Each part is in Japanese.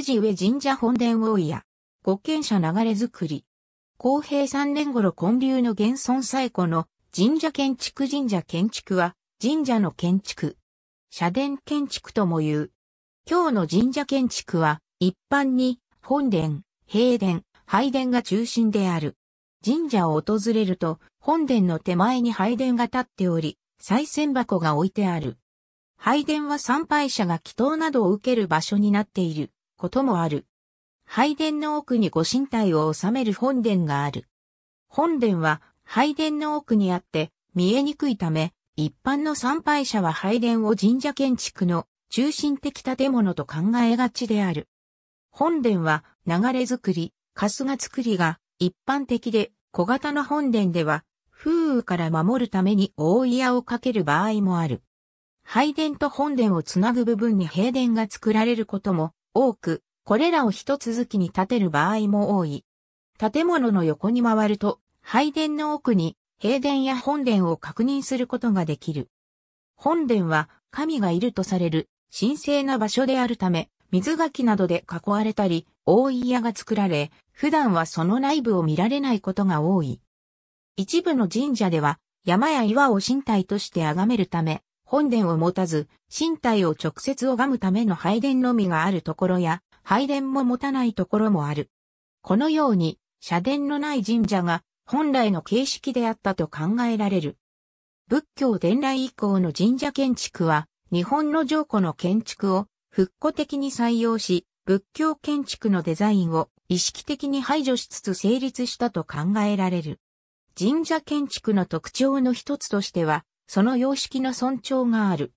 宇治上神社本殿大屋。五軒者流れづくり。公平3年頃建立の現存最古の神社建築神社建築は神社の建築。社殿建築とも言う。今日の神社建築は一般に本殿、平殿、拝殿が中心である。神社を訪れると、本殿の手前に拝殿が立っており、再銭箱が置いてある。拝殿は参拝者が祈祷などを受ける場所になっている。こともある。拝殿の奥にご神体を収める本殿がある。本殿は拝殿の奥にあって見えにくいため、一般の参拝者は拝殿を神社建築の中心的建物と考えがちである。本殿は流れ作り、春日作りが一般的で小型の本殿では風雨から守るために大屋をかける場合もある。拝殿と本殿をつなぐ部分に平殿が作られることも多く、これらを一続きに建てる場合も多い。建物の横に回ると、拝殿の奥に、平殿や本殿を確認することができる。本殿は、神がいるとされる、神聖な場所であるため、水垣などで囲われたり、大井屋が作られ、普段はその内部を見られないことが多い。一部の神社では、山や岩を身体として崇めるため、本殿を持たず、身体を直接拝むための拝殿のみがあるところや、拝殿も持たないところもある。このように、社殿のない神社が本来の形式であったと考えられる。仏教伝来以降の神社建築は、日本の上古の建築を復古的に採用し、仏教建築のデザインを意識的に排除しつつ成立したと考えられる。神社建築の特徴の一つとしては、その様式の尊重がある。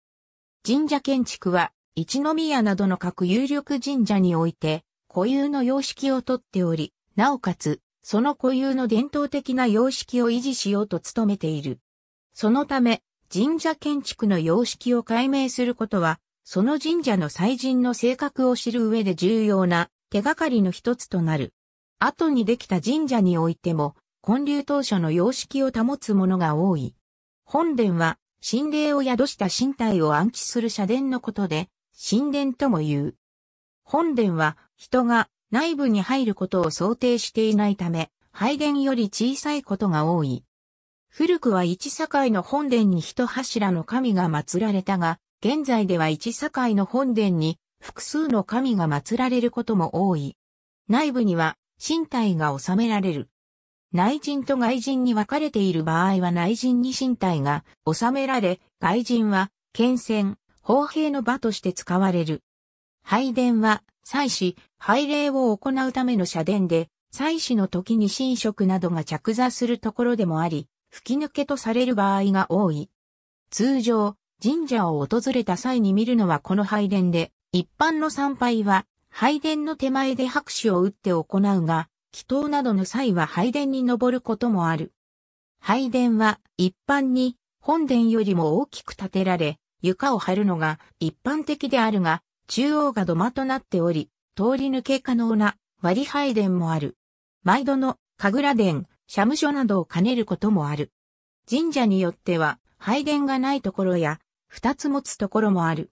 神社建築は、一宮などの各有力神社において、固有の様式をとっており、なおかつ、その固有の伝統的な様式を維持しようと努めている。そのため、神社建築の様式を解明することは、その神社の祭神の性格を知る上で重要な手がかりの一つとなる。後にできた神社においても、建立当初の様式を保つものが多い。本殿は、神霊を宿した身体を暗記する社殿のことで、神殿とも言う。本殿は、人が内部に入ることを想定していないため、拝殿より小さいことが多い。古くは一境の本殿に一柱の神が祀られたが、現在では一境の本殿に複数の神が祀られることも多い。内部には身体が収められる。内人と外人に分かれている場合は内人に身体が収められ、外人は、剣戦、砲兵の場として使われる。拝殿は、祭祀、拝礼を行うための社殿で、祭祀の時に神職などが着座するところでもあり、吹き抜けとされる場合が多い。通常、神社を訪れた際に見るのはこの拝殿で、一般の参拝は、拝殿の手前で拍手を打って行うが、祈祷などの際は拝殿に登ることもある。拝殿は一般に本殿よりも大きく建てられ、床を張るのが一般的であるが、中央が土間となっており、通り抜け可能な割拝殿もある。毎度の神楽殿、社務所などを兼ねることもある。神社によっては、拝殿がないところや、二つ持つところもある。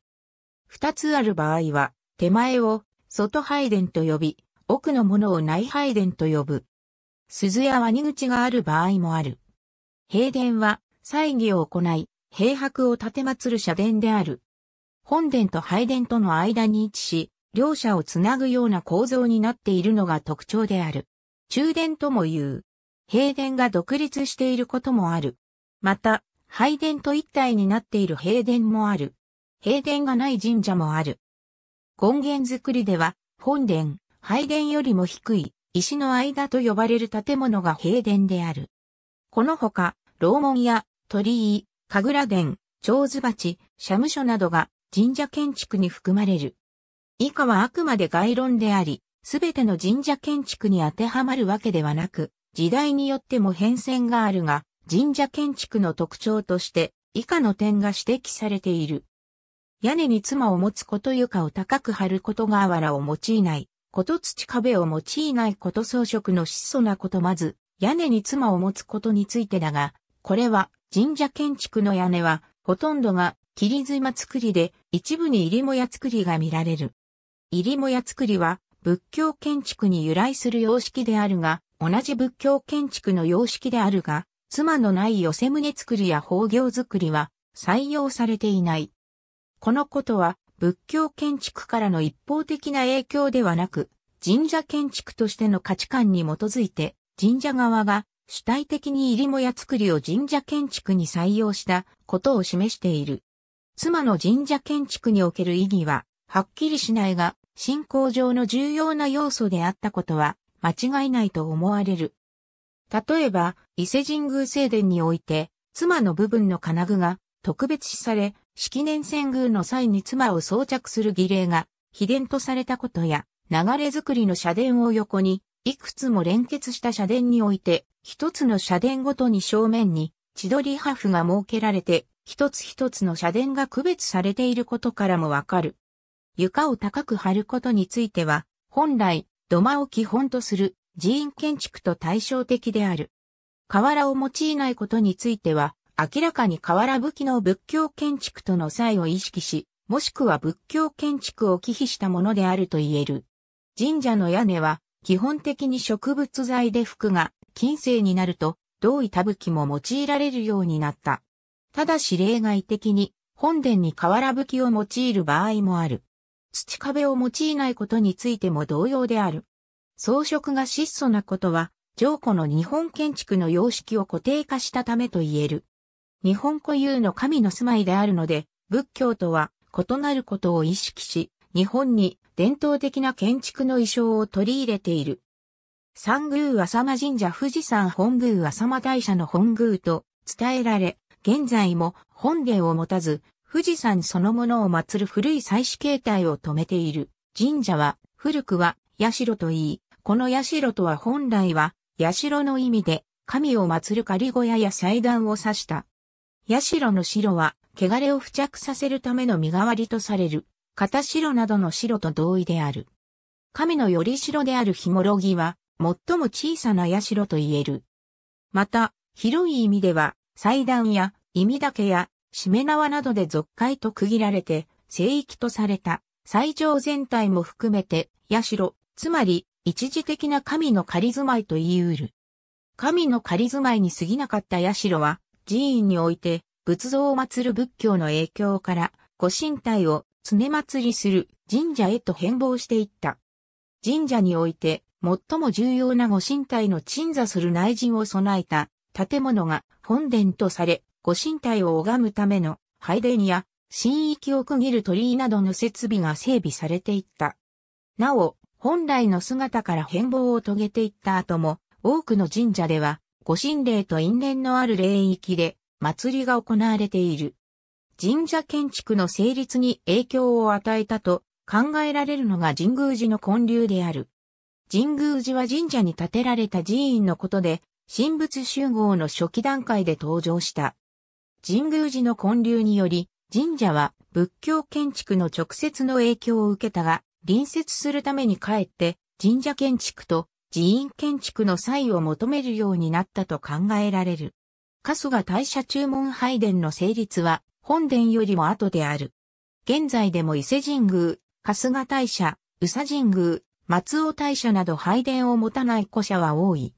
二つある場合は、手前を外拝殿と呼び、奥のものを内拝殿と呼ぶ。鈴やワニ口がある場合もある。平殿は、祭儀を行い、平白を建て祭る社殿である。本殿と拝殿との間に位置し、両者をつなぐような構造になっているのが特徴である。中殿とも言う。平殿が独立していることもある。また、拝殿と一体になっている平殿もある。平殿がない神社もある。権現造りでは、本殿、拝殿よりも低い、石の間と呼ばれる建物が平殿である。このほか、楼門や鳥居、神楽殿、蝶図鉢、社務所などが神社建築に含まれる。以下はあくまで概論であり、すべての神社建築に当てはまるわけではなく、時代によっても変遷があるが、神社建築の特徴として、以下の点が指摘されている。屋根に妻を持つこと床を高く張ることがあわらを用いない。こと土壁を用いないこと装飾の質素なことまず、屋根に妻を持つことについてだが、これは神社建築の屋根は、ほとんどが切妻造りで、一部に入りもや造りが見られる。入りもや造りは、仏教建築に由来する様式であるが、同じ仏教建築の様式であるが、妻のない寄せ胸作りや法行作りは採用されていない。このことは、仏教建築からの一方的な影響ではなく、神社建築としての価値観に基づいて、神社側が主体的に入りも屋作りを神社建築に採用したことを示している。妻の神社建築における意義は、はっきりしないが、信仰上の重要な要素であったことは、間違いないと思われる。例えば、伊勢神宮聖殿において、妻の部分の金具が特別視され、式年遷宮の際に妻を装着する儀礼が、秘伝とされたことや、流れ作りの社殿を横に、いくつも連結した社殿において、一つの社殿ごとに正面に、千鳥ハフが設けられて、一つ一つの社殿が区別されていることからもわかる。床を高く張ることについては、本来、土間を基本とする寺院建築と対照的である。瓦を用いないことについては、明らかに瓦武器の仏教建築との際を意識し、もしくは仏教建築を忌避したものであると言える。神社の屋根は、基本的に植物材で服が、近世になると、同板吹も用いられるようになった。ただし例外的に、本殿に瓦吹を用いる場合もある。土壁を用いないことについても同様である。装飾が質素なことは、上古の日本建築の様式を固定化したためと言える。日本固有の神の住まいであるので、仏教とは異なることを意識し、日本に伝統的な建築の意匠を取り入れている。三宮浅間神社富士山本宮浅間大社の本宮と伝えられ、現在も本殿を持たず、富士山そのものを祀る古い祭祀形態を止めている。神社は、古くは、社と言い、この社とは本来は、社の意味で、神を祀る仮小屋や祭壇を指したロの白は、汚れを付着させるための身代わりとされる、片白などの白と同意である。神のより白であるヒモロギは、最も小さなロと言える。また、広い意味では、祭壇や、意味だけや、しめ縄などで俗界と区切られて、聖域とされた、最上全体も含めて、ロ、つまり、一時的な神の仮住まいと言い得る。神の仮住まいに過ぎなかったロは、寺院において仏像を祀る仏教の影響から、御神体を常祭りする神社へと変貌していった。神社において最も重要な御神体の鎮座する内陣を備えた建物が本殿とされ、御神体を拝むための拝殿や神域を区切る鳥居などの設備が整備されていった。なお、本来の姿から変貌を遂げていった後も、多くの神社では御神霊と因縁のある霊域で祭りが行われている。神社建築の成立に影響を与えたと考えられるのが神宮寺の建立である。神宮寺は神社に建てられた寺院のことで、神仏集合の初期段階で登場した。神宮寺の建立により、神社は仏教建築の直接の影響を受けたが、隣接するためにかえって神社建築と寺院建築の際を求めるようになったと考えられる。春日大社注文拝殿の成立は本殿よりも後である。現在でも伊勢神宮、春日大社、宇佐神宮、松尾大社など拝殿を持たない古社は多い。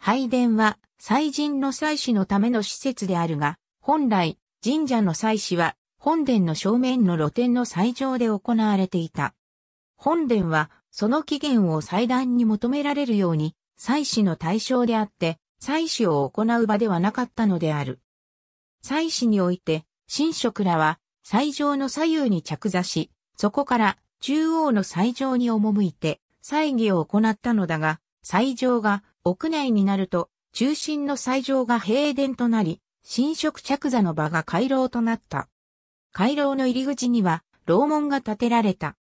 拝殿は祭神の祭祀のための施設であるが、本来神社の祭祀は本殿の正面の露天の祭場で行われていた。本殿はその期限を祭壇に求められるように、祭祀の対象であって、祭祀を行う場ではなかったのである。祭祀において、神職らは、祭場の左右に着座し、そこから中央の祭場に赴いて、祭儀を行ったのだが、祭場が屋内になると、中心の祭場が平殿となり、神職着座の場が回廊となった。回廊の入り口には、楼門が建てられた。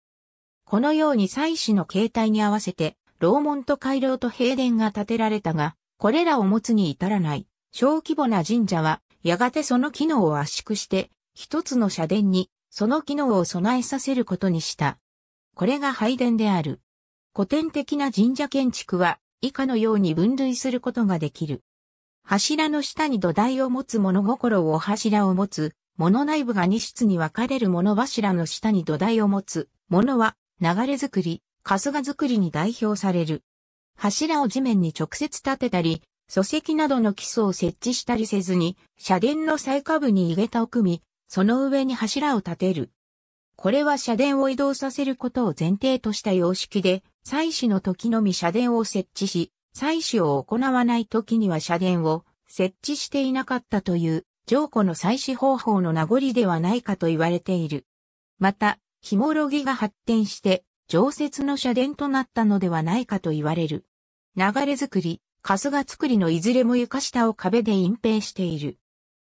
このように祭祀の形態に合わせて、楼門と回廊と平殿が建てられたが、これらを持つに至らない、小規模な神社は、やがてその機能を圧縮して、一つの社殿に、その機能を備えさせることにした。これが拝殿である。古典的な神社建築は、以下のように分類することができる。柱の下に土台を持つ物心を柱を持つ、物内部が二室に分かれる物柱の下に土台を持つ、物は流れ作り、春日作りに代表される。柱を地面に直接立てたり、礎石などの基礎を設置したりせずに、社殿の最下部に井桁を組み、その上に柱を立てる。これは社殿を移動させることを前提とした様式で、祭祀の時のみ社殿を設置し、祭祀を行わない時には社殿を設置していなかったという、上古の祭祀方法の名残ではないかと言われている。また、ヒモロギが発展して、常設の社殿となったのではないかと言われる。流れ作り、春日作りのいずれも床下を壁で隠蔽している。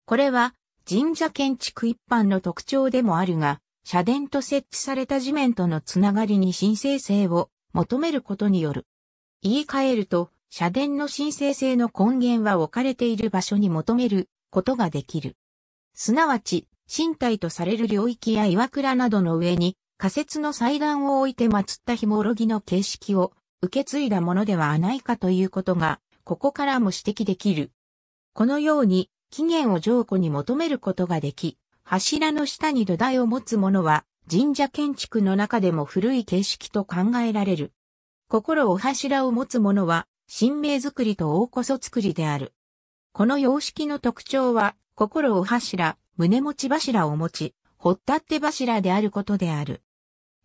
これは神社建築一般の特徴でもあるが、社殿と設置された地面とのつながりに神聖性を求めることによる。言い換えると、社殿の神聖性の根源は置かれている場所に求めることができる。すなわち、身体とされる領域や岩倉などの上に仮説の祭壇を置いて祀ったひもろぎの形式を受け継いだものではないかということが、ここからも指摘できる。このように、起源を上古に求めることができ、柱の下に土台を持つものは、神社建築の中でも古い形式と考えられる。心を柱を持つものは、神明作りと大こそ作りである。この様式の特徴は、心を柱、胸持ち柱を持ち、掘ったって柱であることである。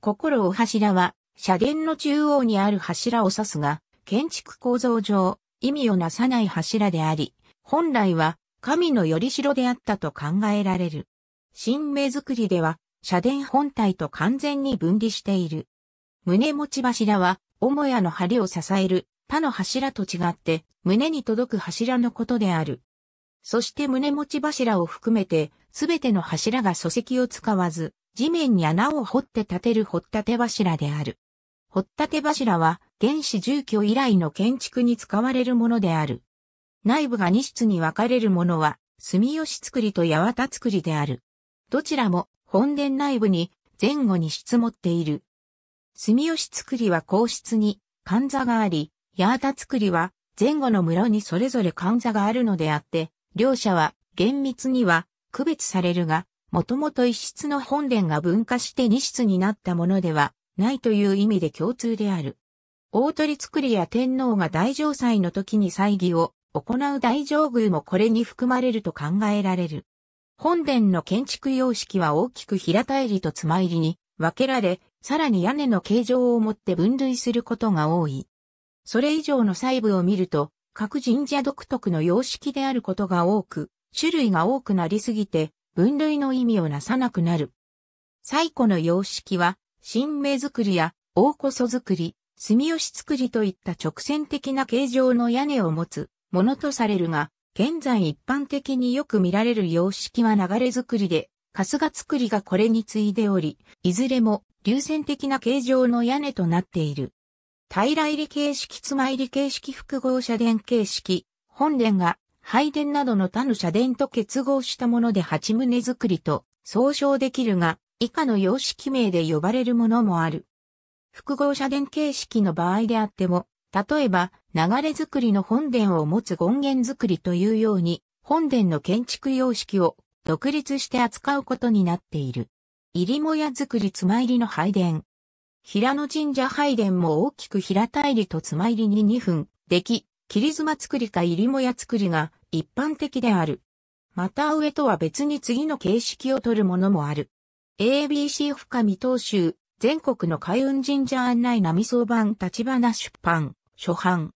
心を柱は、社殿の中央にある柱を指すが、建築構造上、意味をなさない柱であり、本来は、神のよりしろであったと考えられる。新名作りでは、社殿本体と完全に分離している。胸持ち柱は、母屋の梁を支える他の柱と違って、胸に届く柱のことである。そして胸持ち柱を含めて、すべての柱が礎石を使わず、地面に穴を掘って建てる掘っ立て柱である。掘っ立て柱は、原始住居以来の建築に使われるものである。内部が2室に分かれるものは、住吉造りと八幡造りである。どちらも、本殿内部に、前後に室持っている。住吉造りは皇室に、関座があり、八幡造りは、前後の室にそれぞれ関座があるのであって、両者は厳密には区別されるが、もともと一室の本殿が分化して二室になったものではないという意味で共通である。大鳥作りや天皇が大城祭の時に祭儀を行う大上宮もこれに含まれると考えられる。本殿の建築様式は大きく平たいりとつま入りに分けられ、さらに屋根の形状をもって分類することが多い。それ以上の細部を見ると、各神社独特の様式であることが多く、種類が多くなりすぎて、分類の意味をなさなくなる。最古の様式は、神明作りや大こそ作り、住吉作りといった直線的な形状の屋根を持つものとされるが、現在一般的によく見られる様式は流れ作りで、春日作りがこれに次いでおり、いずれも流線的な形状の屋根となっている。対来理形式つまい理形式複合社電形式、本殿が拝殿などの他の社殿と結合したもので8棟作りと総称できるが、以下の様式名で呼ばれるものもある。複合社電形式の場合であっても、例えば、流れ作りの本殿を持つ権限作りというように、本殿の建築様式を独立して扱うことになっている。入りもや作りつま入りの拝殿、平野神社拝殿も大きく平たいりとつま入りに2分、でき、切妻作りか入りもや作りが一般的である。また上とは別に次の形式を取るものもある。ABC 深見東州、全国の海運神社案内並相版立花出版、初版。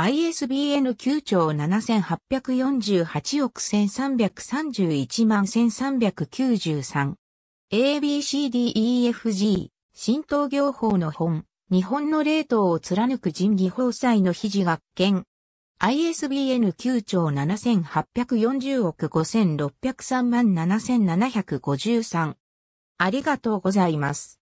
ISBN 9兆7848億1331万1393。ABCDEFG 神道業法の本、日本の霊凍を貫く人技法祭の肘学見。ISBN 9兆7840億5603万7753。ありがとうございます。